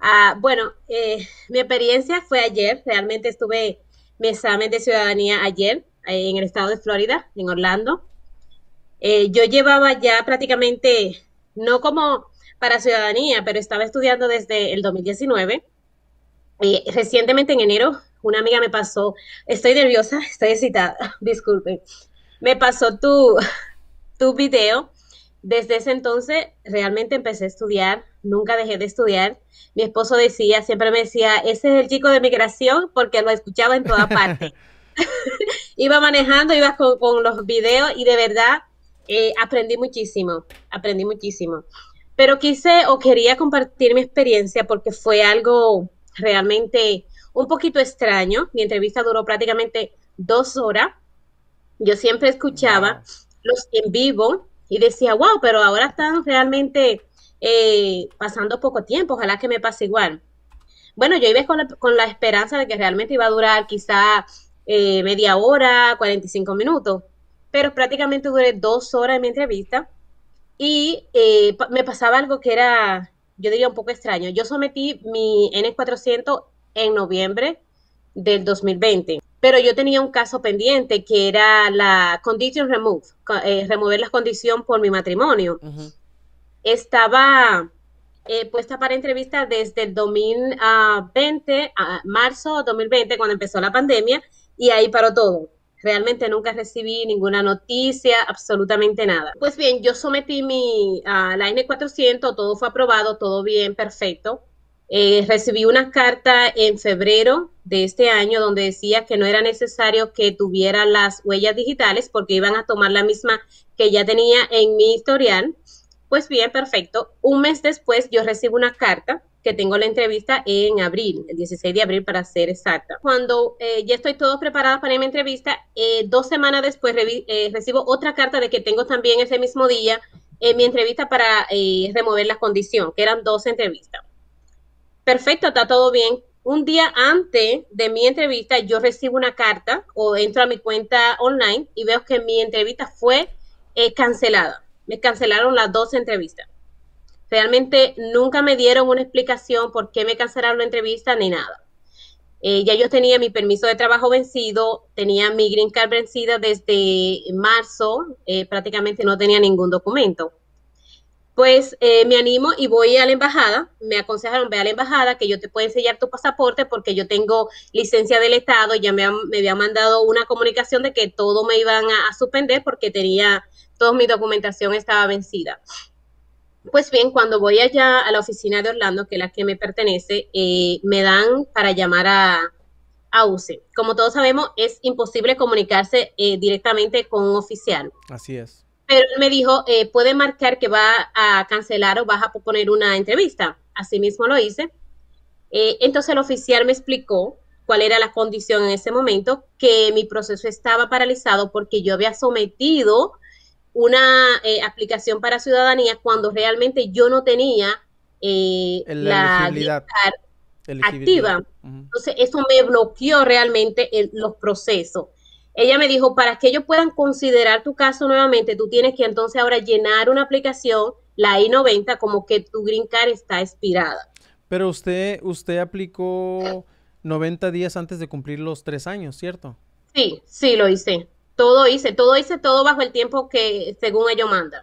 Ah, bueno, eh, mi experiencia fue ayer, realmente estuve mi examen de ciudadanía ayer eh, en el estado de Florida, en Orlando. Eh, yo llevaba ya prácticamente, no como para ciudadanía, pero estaba estudiando desde el 2019. recientemente en enero, una amiga me pasó, estoy nerviosa, estoy excitada, Disculpe. me pasó tu, tu video. Desde ese entonces realmente empecé a estudiar nunca dejé de estudiar. Mi esposo decía, siempre me decía, ese es el chico de migración porque lo escuchaba en toda parte. iba manejando, iba con, los videos y de verdad eh, aprendí muchísimo, aprendí muchísimo. Pero quise o quería compartir mi experiencia porque fue algo realmente un poquito extraño. Mi entrevista duró prácticamente dos horas. Yo siempre escuchaba los en vivo y decía, wow, pero ahora están realmente eh, pasando poco tiempo, ojalá que me pase igual. Bueno, yo iba con la, esperanza de que realmente iba a durar quizá eh, media hora, 45 minutos, pero prácticamente duré dos horas en mi entrevista y eh, me pasaba algo que era, yo diría, un poco extraño. Yo sometí mi N400 en noviembre del 2020 pero yo tenía un caso pendiente que era la condition remove, remover la condición por mi matrimonio estaba eh, puesta para entrevista desde el 2020, a ah, marzo 2020, cuando empezó la pandemia, y ahí paró todo. Realmente nunca recibí ninguna noticia, absolutamente nada. Pues bien, yo sometí mi, ah, la N400, todo fue aprobado, todo bien, perfecto. Eh, recibí una carta en febrero de este año donde decía que no era necesario que tuviera las huellas digitales porque iban a tomar la misma que ya tenía en mi historial. Pues bien, perfecto. Un mes después yo recibo una carta que tengo la entrevista en abril, el 16 de abril para ser exacta. Cuando eh, ya estoy todo preparada para mi entrevista, eh, dos semanas después eh, recibo otra carta de que tengo también ese mismo día mi entrevista para remover la condición, que eran dos entrevistas. Perfecto, está todo bien. Un día antes de mi entrevista, yo recibo una carta o entro a mi cuenta online y veo que mi entrevista fue cancelada me cancelaron las dos entrevistas. Realmente nunca me dieron una explicación por qué me cancelaron la entrevista ni nada. Eh, ya yo tenía mi permiso de trabajo vencido, tenía mi green card vencida desde marzo, eh, prácticamente no tenía ningún documento pues eh, me animo y voy a la embajada, me aconsejaron, ve a la embajada que yo te puedo enseñar tu pasaporte porque yo tengo licencia del Estado, ya me, me habían mandado una comunicación de que todo me iban a, suspender porque tenía, toda mi documentación estaba vencida. Pues bien, cuando voy allá a la oficina de Orlando, que es la que me pertenece, eh, me dan para llamar a, UCE. Como todos sabemos, es imposible comunicarse eh, directamente con un oficial. Así es. Pero él me dijo, eh, puede marcar que va a cancelar o vas a poner una entrevista. Así mismo lo hice. Eh, entonces el oficial me explicó cuál era la condición en ese momento, que mi proceso estaba paralizado porque yo había sometido una eh, aplicación para ciudadanía cuando realmente yo no tenía eh, la activa. Entonces, eso me bloqueó realmente los procesos. Ella me dijo, para que ellos puedan considerar tu caso nuevamente, tú tienes que entonces ahora llenar una aplicación, la I-90, como que tu green card está expirada. Pero usted, usted aplicó 90 días antes de cumplir los tres años, ¿cierto? Sí, sí, lo hice. Todo hice, todo hice, todo bajo el tiempo que según ellos mandan.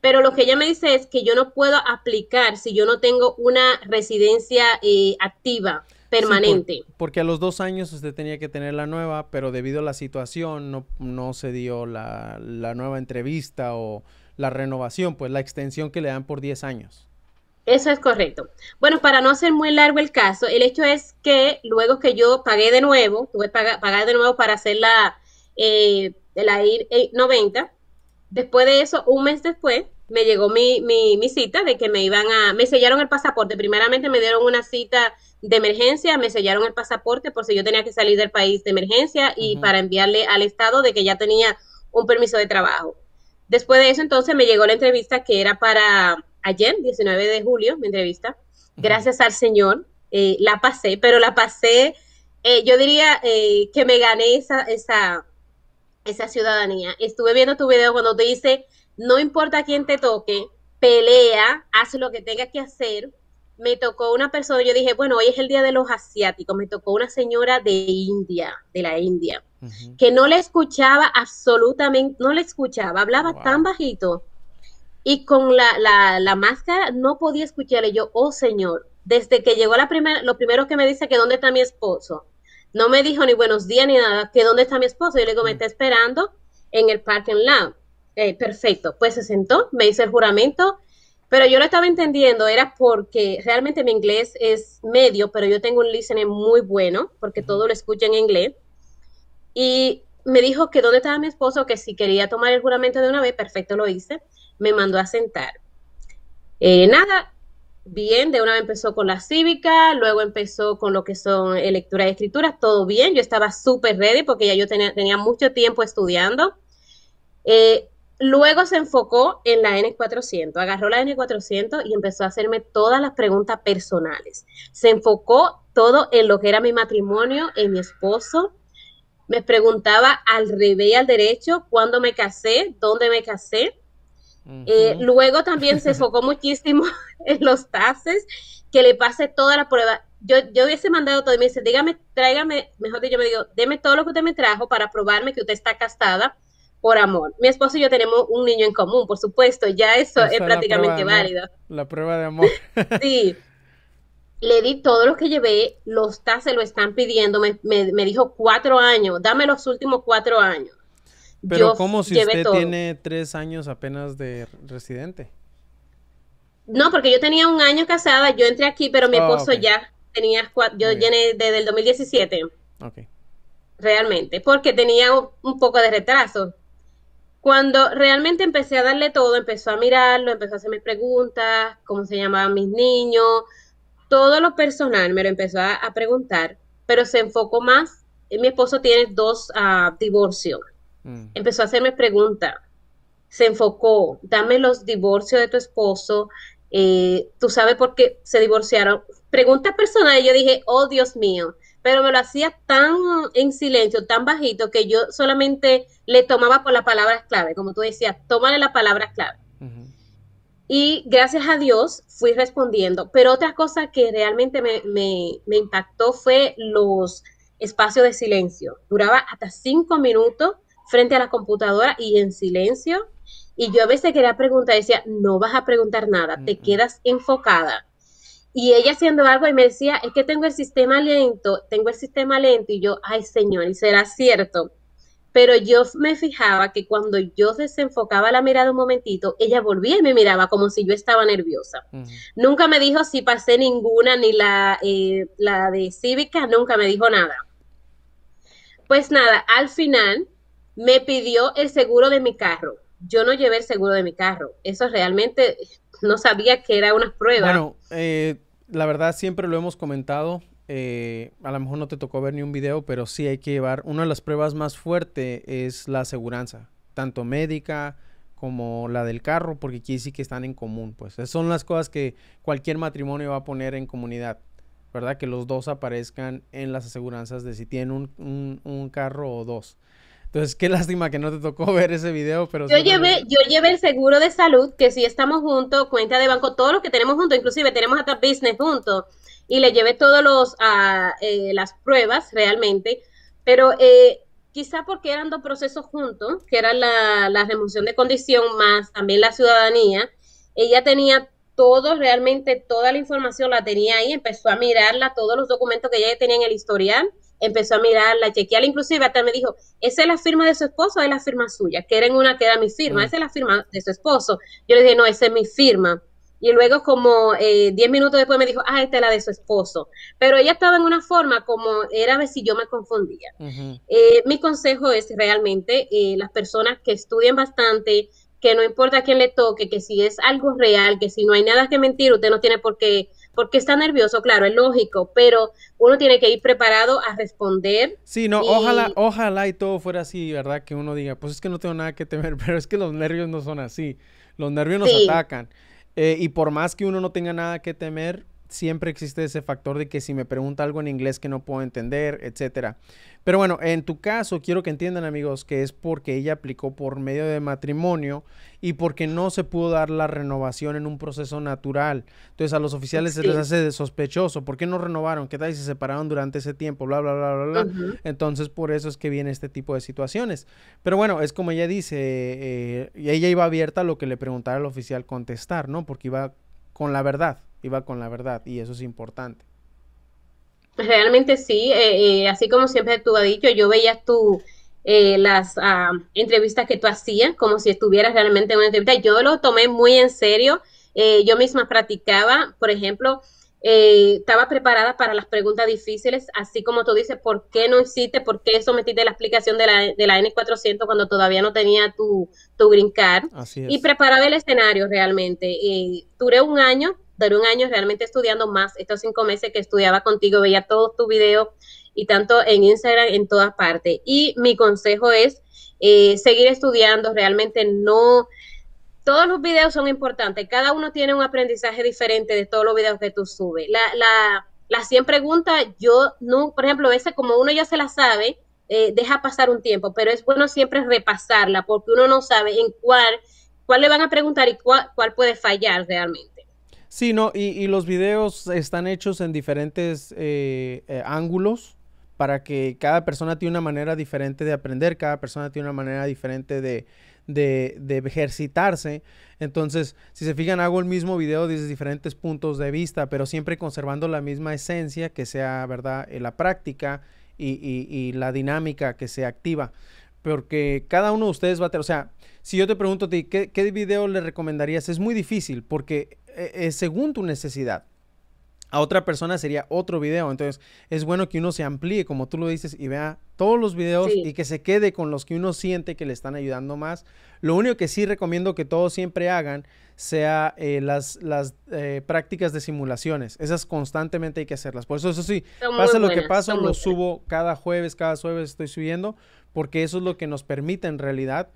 Pero lo que ella me dice es que yo no puedo aplicar si yo no tengo una residencia eh, activa permanente. porque a los dos años usted tenía que tener la nueva, pero debido a la situación no, no se dio la, nueva entrevista o la renovación, pues la extensión que le dan por 10 años. Eso es correcto. Bueno, para no ser muy largo el caso, el hecho es que luego que yo pagué de nuevo, tuve que pagar, pagar de nuevo para hacer la, eh, 90, después de eso, un mes después, me llegó mi, mi, mi, cita de que me iban a, me sellaron el pasaporte. Primeramente me dieron una cita de emergencia, me sellaron el pasaporte por si yo tenía que salir del país de emergencia y para enviarle al Estado de que ya tenía un permiso de trabajo. Después de eso, entonces me llegó la entrevista que era para ayer, 19 de julio, mi entrevista. Gracias al Señor, eh, la pasé, pero la pasé, eh, yo diría eh, que me gané esa, esa, esa ciudadanía. Estuve viendo tu video cuando te dice, no importa quién te toque, pelea, haz lo que tengas que hacer me tocó una persona, yo dije, bueno, hoy es el día de los asiáticos, me tocó una señora de India, de la India, que no le escuchaba absolutamente, no le escuchaba, hablaba tan bajito y con la, la, la, máscara no podía escucharle. Yo, oh señor, desde que llegó la primera, lo primero que me dice que dónde está mi esposo, no me dijo ni buenos días ni nada, que dónde está mi esposo. Yo le digo, me mm. está esperando en el parking lot. Eh, perfecto, pues se sentó, me hizo el juramento pero yo lo estaba entendiendo, era porque realmente mi inglés es medio, pero yo tengo un listening muy bueno, porque todo lo escucho en inglés. Y me dijo que dónde estaba mi esposo, que si quería tomar el juramento de una vez, perfecto, lo hice. Me mandó a sentar. Eh, nada, bien, de una vez empezó con la cívica, luego empezó con lo que son eh, lectura y escrituras, todo bien, yo estaba súper ready porque ya yo tenía, mucho tiempo estudiando. Eh, Luego se enfocó en la N400, agarró la N400 y empezó a hacerme todas las preguntas personales. Se enfocó todo en lo que era mi matrimonio, en mi esposo. Me preguntaba al revés y al derecho cuándo me casé, dónde me casé. Eh, luego también se enfocó muchísimo en los taxes, que le pase toda la prueba. Yo, hubiese mandado todo y me dice, dígame, tráigame, mejor yo me digo, deme todo lo que usted me trajo para probarme que usted está casada por amor. Mi esposo y yo tenemos un niño en común, por supuesto, ya eso es prácticamente válido. La prueba de amor. sí. Le di todo lo que llevé, los TAS se lo están pidiendo, me, dijo cuatro años, dame los últimos cuatro años. Pero como si usted tiene tres años apenas de residente? No, porque yo tenía un año casada, yo entré aquí, pero mi oh, esposo ya tenía cuatro, yo llené desde el 2017. Ok realmente, porque tenía un poco de retraso. Cuando realmente empecé a darle todo, empezó a mirarlo, empezó a hacerme preguntas, cómo se llamaban mis niños, todo lo personal me lo empezó a, preguntar, pero se enfocó más. Eh, mi esposo tiene dos ah, divorcios. Mm. Empezó a hacerme preguntas. Se enfocó, dame los divorcios de tu esposo, eh, tú sabes por qué se divorciaron. Preguntas personales, yo dije, oh Dios mío, pero me lo hacía tan en silencio, tan bajito, que yo solamente le tomaba por las palabras clave, como tú decías, tómale las palabras clave. Y gracias a Dios fui respondiendo, pero otra cosa que realmente me, impactó fue los espacios de silencio. Duraba hasta cinco minutos frente a la computadora y en silencio. Y yo a veces quería preguntar, decía, no vas a preguntar nada, te quedas enfocada. Y ella haciendo algo y me decía, es que tengo el sistema lento, tengo el sistema lento. Y yo, ay señor, y será cierto. Pero yo me fijaba que cuando yo desenfocaba la mirada un momentito, ella volvía y me miraba como si yo estaba nerviosa. Nunca me dijo si pasé ninguna, ni la, eh, la de cívica, nunca me dijo nada. Pues nada, al final me pidió el seguro de mi carro. Yo no llevé el seguro de mi carro. Eso realmente no sabía que era una prueba. Bueno, eh, la verdad siempre lo hemos comentado. Eh, a lo mejor no te tocó ver ni un video, pero sí hay que llevar. Una de las pruebas más fuertes es la aseguranza, tanto médica como la del carro, porque aquí sí que están en común. Pues son las cosas que cualquier matrimonio va a poner en comunidad, ¿verdad? Que los dos aparezcan en las aseguranzas de si tienen un, un, un carro o dos. Entonces, qué lástima que no te tocó ver ese video, pero... Yo llevé, yo llevé el seguro de salud, que si estamos juntos, cuenta de banco, todos los que tenemos juntos, inclusive tenemos hasta business juntos, y le llevé todas los ah, eh, las pruebas realmente, pero eh, quizá porque eran dos procesos juntos, que era la, la remoción de condición más también la ciudadanía, ella tenía todo, realmente toda la información la tenía ahí, empezó a mirarla, todos los documentos que ella tenía en el historial, empezó a mirarla, a chequearla, inclusive hasta me dijo, ¿esa es la firma de su esposo o es la firma suya? Que era en una que era mi firma, mm. esa es la firma de su esposo. Yo le dije, no, esa es mi firma. Y luego como 10 eh, minutos después me dijo, ah, esta es la de su esposo. Pero ella estaba en una forma como era a ver si yo me confundía. Eh, mi consejo es realmente eh, las personas que estudian bastante, que no importa quién le toque, que si es algo real, que si no hay nada que mentir, usted no tiene por qué porque está nervioso, claro, es lógico, pero uno tiene que ir preparado a responder. Sí, no, ojalá, ojalá y todo fuera así, ¿verdad? Que uno diga, pues es que no tengo nada que temer, pero es que los nervios no son así, los nervios nos atacan. Eh, y por más que uno no tenga nada que temer, siempre existe ese factor de que si me pregunta algo en inglés que no puedo entender, etcétera. Pero bueno, en tu caso quiero que entiendan amigos que es porque ella aplicó por medio de matrimonio y porque no se pudo dar la renovación en un proceso natural. Entonces a los oficiales se les hace sospechoso, ¿por qué no renovaron? ¿Qué tal si se separaron durante ese tiempo? Bla, bla, bla, bla, bla. Entonces por eso es que viene este tipo de situaciones. Pero bueno, es como ella dice, eh, ella iba abierta a lo que le preguntara el oficial contestar, ¿no? Porque iba con la verdad iba con la verdad y eso es importante. Pues realmente sí, eh, eh, así como siempre tú has dicho, yo veía tú eh, las ah, entrevistas que tú hacías como si estuvieras realmente en una entrevista. Yo lo tomé muy en serio, yo misma practicaba, por ejemplo, estaba preparada para las preguntas difíciles, así como tú dices, ¿por qué no hiciste? ¿Por qué sometiste la explicación de la, de la N400 cuando todavía no tenía tu, tu green card? Y preparaba el escenario realmente. duré un año Dar un año realmente estudiando más, estos cinco meses que estudiaba contigo, veía todos tus videos y tanto en Instagram, en todas partes. Y mi consejo es eh, seguir estudiando, realmente no... Todos los videos son importantes, cada uno tiene un aprendizaje diferente de todos los videos que tú subes. La, la, las 100 preguntas, yo no, por ejemplo, ese como uno ya se la sabe, eh, deja pasar un tiempo, pero es bueno siempre repasarla porque uno no sabe en cuál, cuál le van a preguntar y cuál puede fallar realmente. Sí, no, y, los videos están hechos en diferentes eh, eh, ángulos para que cada persona tiene una manera diferente de aprender, cada persona tiene una manera diferente de, ejercitarse. Entonces, si se fijan, hago el mismo video desde diferentes puntos de vista, pero siempre conservando la misma esencia, que sea, ¿verdad?, eh, la práctica y, la dinámica que se activa. Porque cada uno de ustedes va a tener, o sea, si yo te pregunto a ti, ¿qué, ¿qué, video le recomendarías? Es muy difícil porque eh, eh, según tu necesidad. A otra persona sería otro video. Entonces, es bueno que uno se amplíe, como tú lo dices, y vea todos los videos y que se quede con los que uno siente que le están ayudando más. Lo único que sí recomiendo que todos siempre hagan sea eh, las, las prácticas de simulaciones. Esas constantemente hay que hacerlas. Por eso, eso sí, pasa lo que pasa, lo subo cada jueves, cada jueves estoy subiendo, porque eso es lo que nos permite en realidad.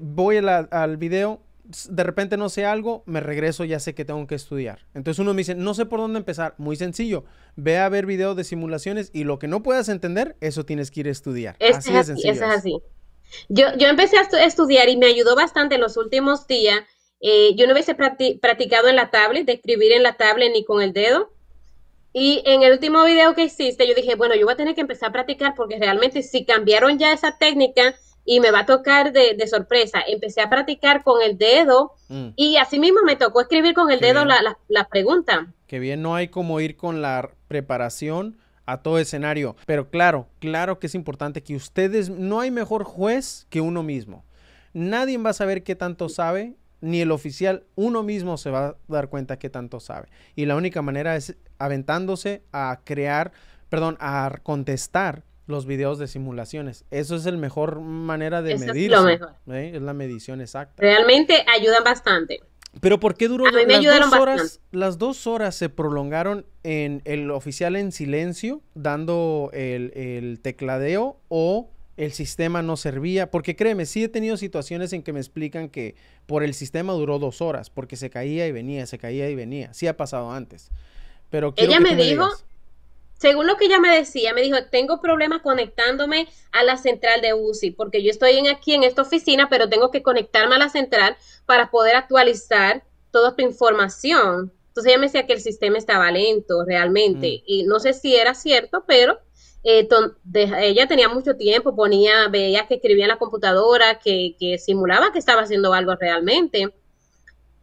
voy al video, de repente no sé algo, me regreso, ya sé que tengo que estudiar. Entonces uno me dice, no sé por dónde empezar. Muy sencillo, ve a ver videos de simulaciones y lo que no puedas entender, eso tienes que ir a estudiar. así es así, sencillo. es así. Yo, empecé a estudiar y me ayudó bastante en los últimos días. Eh, yo no hubiese practicado en la tablet, de escribir en la tablet ni con el dedo. Y en el último video que hiciste, yo dije, bueno, yo voy a tener que empezar a practicar porque realmente si cambiaron ya esa técnica y me va a tocar de, sorpresa. Empecé a practicar con el dedo mm. y así mismo me tocó escribir con el dedo las la, pregunta preguntas. Que bien, no hay como ir con la preparación a todo escenario. Pero claro, claro que es importante que ustedes, no hay mejor juez que uno mismo. Nadie va a saber qué tanto sabe, ni el oficial, uno mismo se va a dar cuenta qué tanto sabe. Y la única manera es aventándose a crear, perdón, a contestar los videos de simulaciones. Eso es la mejor manera de medir. ¿eh? Es, la medición exacta. Realmente ayudan bastante. Pero ¿por qué duró las dos horas? Bastante. Las dos horas se prolongaron en el oficial en silencio, dando el, tecladeo o el sistema no servía. Porque créeme, sí he tenido situaciones en que me explican que por el sistema duró dos horas, porque se caía y venía, se caía y venía. Sí ha pasado antes. Pero ella me dijo, según lo que ella me decía, me dijo, tengo problemas conectándome a la central de UCI, porque yo estoy en, aquí en esta oficina, pero tengo que conectarme a la central para poder actualizar toda tu información. Entonces ella me decía que el sistema estaba lento realmente, mm. y no sé si era cierto, pero eh, ella tenía mucho tiempo, ponía, veía que escribía en la computadora, que, que simulaba que estaba haciendo algo realmente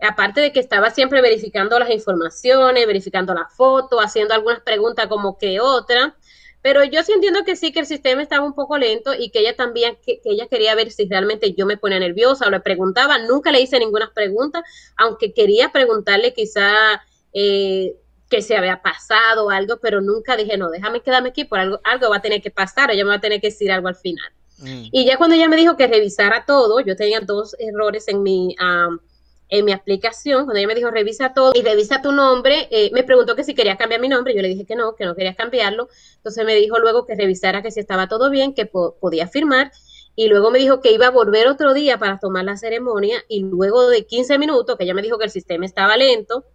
aparte de que estaba siempre verificando las informaciones, verificando la foto, haciendo algunas preguntas como que otra, pero yo sí entiendo que sí, que el sistema estaba un poco lento y que ella también, que, ella quería ver si realmente yo me ponía nerviosa o le preguntaba, nunca le hice ninguna pregunta, aunque quería preguntarle quizá... Eh, que se había pasado algo, pero nunca dije, no, déjame quedarme aquí, por algo, algo va a tener que pasar, o ella me va a tener que decir algo al final. Mm. Y ya cuando ella me dijo que revisara todo, yo tenía dos errores en mi en mi aplicación, cuando ella me dijo revisa todo y revisa tu nombre, eh, me preguntó que si quería cambiar mi nombre, yo le dije que no, que no quería cambiarlo, entonces me dijo luego que revisara que si estaba todo bien, que podía firmar y luego me dijo que iba a volver otro día para tomar la ceremonia y luego de 15 minutos, que ella me dijo que el sistema estaba lento,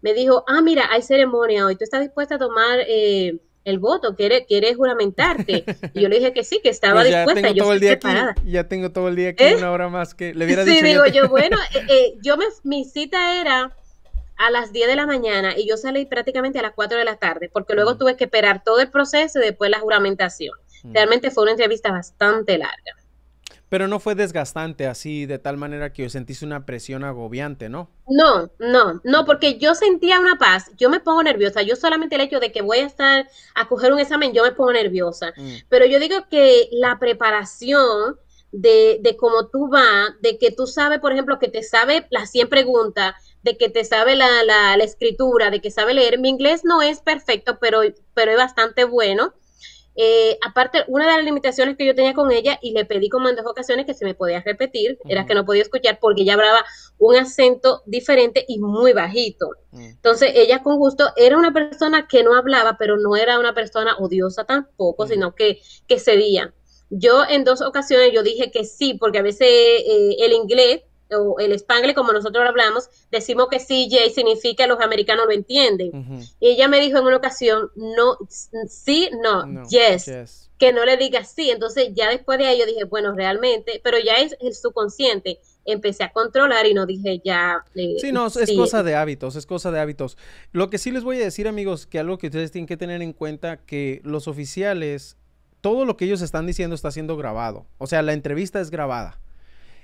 me dijo, ah, mira, hay ceremonia hoy, ¿tú estás dispuesta a tomar eh, el voto, ¿quieres, juramentarte? Y yo le dije que sí, que estaba dispuesta, yo ya tengo todo el día aquí, ¿Eh? una hora más que le hubiera dicho. Sí, digo yo, bueno, eh, eh, yo me, mi cita era a las 10 de la mañana y yo salí prácticamente a las 4 de la tarde, porque luego mm. tuve que esperar todo el proceso y después la juramentación. Mm. Realmente fue una entrevista bastante larga. Pero no fue desgastante así, de tal manera que sentiste una presión agobiante, ¿no? No, no, no, porque yo sentía una paz. Yo me pongo nerviosa. Yo solamente el hecho de que voy a estar a coger un examen, yo me pongo nerviosa. Mm. Pero yo digo que la preparación de, de cómo tú vas, de que tú sabes, por ejemplo, que te sabe las 100 preguntas, de que te sabe la, la, la escritura, de que sabe leer. Mi inglés no es perfecto, pero, pero es bastante bueno. Eh, aparte, una de las limitaciones que yo tenía con ella, y le pedí como en dos ocasiones que se me podía repetir, era que no podía escuchar porque ella hablaba un acento diferente y muy bajito. Mm. Entonces, ella con gusto era una persona que no hablaba, pero no era una persona odiosa tampoco, mm. sino que, que cedía. Yo en dos ocasiones yo dije que sí, porque a veces eh, el inglés o el espangle, como nosotros lo hablamos, decimos que CJ significa los americanos lo entienden. Y ella me dijo en una ocasión, no, sí, no, yes, que no le diga sí. Entonces ya después de ello dije, bueno, realmente, pero ya es el subconsciente. Empecé a controlar y no dije ya. Eh, sí, no, es cosa de hábitos, es cosa de hábitos. Lo que sí les voy a decir, amigos, que algo que ustedes tienen que tener en cuenta, que los oficiales, todo lo que ellos están diciendo está siendo grabado. O sea, la entrevista es grabada.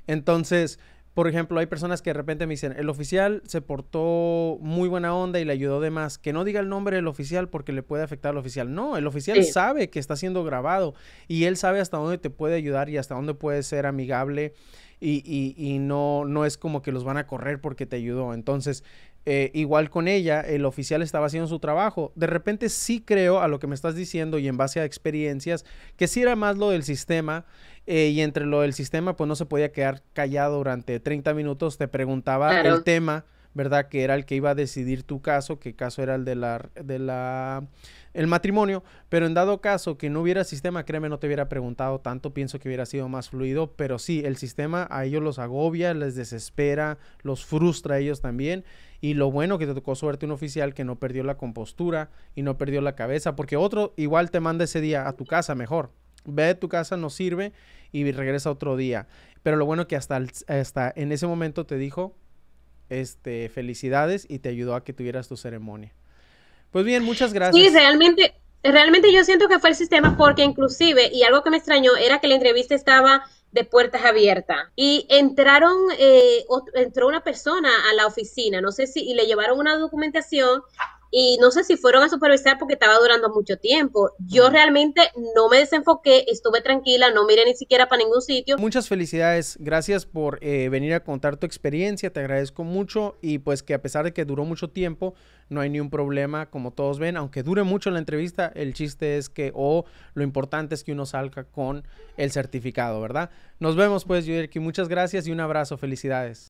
Entonces, por ejemplo, hay personas que de repente me dicen, el oficial se portó muy buena onda y le ayudó de más. Que no diga el nombre del oficial porque le puede afectar al oficial. No, el oficial sabe que está siendo grabado y él sabe hasta dónde te puede ayudar y hasta dónde puede ser amigable y, y, no, no es como que los van a correr porque te ayudó. Entonces, eh, igual con ella, el oficial estaba haciendo su trabajo. De repente sí creo a lo que me estás diciendo y en base a experiencias que sí era más lo del sistema eh, y entre lo del sistema, pues no se podía quedar callado durante 30 minutos. Te preguntaba el tema, ¿verdad? Que era el que iba a decidir tu caso, que caso era el del de la, el matrimonio. Pero en dado caso que no hubiera sistema, créeme, no te hubiera preguntado tanto. Pienso que hubiera sido más fluido. Pero sí, el sistema a ellos los agobia, les desespera, los frustra a ellos también. Y lo bueno que te tocó suerte un oficial que no perdió la compostura y no perdió la cabeza, porque otro igual te manda ese día a tu casa mejor ve de tu casa, no sirve y regresa otro día. Pero lo bueno que hasta, en ese momento te dijo, este, felicidades y te ayudó a que tuvieras tu ceremonia. Pues bien, muchas gracias. Sí, realmente, realmente yo siento que fue el sistema porque inclusive, y algo que me extrañó, era que la entrevista estaba de puertas abiertas y entraron, eh, entró una persona a la oficina, no sé si, y le llevaron una documentación y no sé si fueron a supervisar porque estaba durando mucho tiempo. Yo realmente no me desenfoqué, estuve tranquila, no miré ni siquiera para ningún sitio. Muchas felicidades, gracias por eh, venir a contar tu experiencia, te agradezco mucho y pues que a pesar de que duró mucho tiempo, no hay ni un problema, como todos ven, aunque dure mucho la entrevista, el chiste es que o lo importante es que uno salga con el certificado, ¿verdad? Nos vemos pues, aquí muchas gracias y un abrazo, felicidades.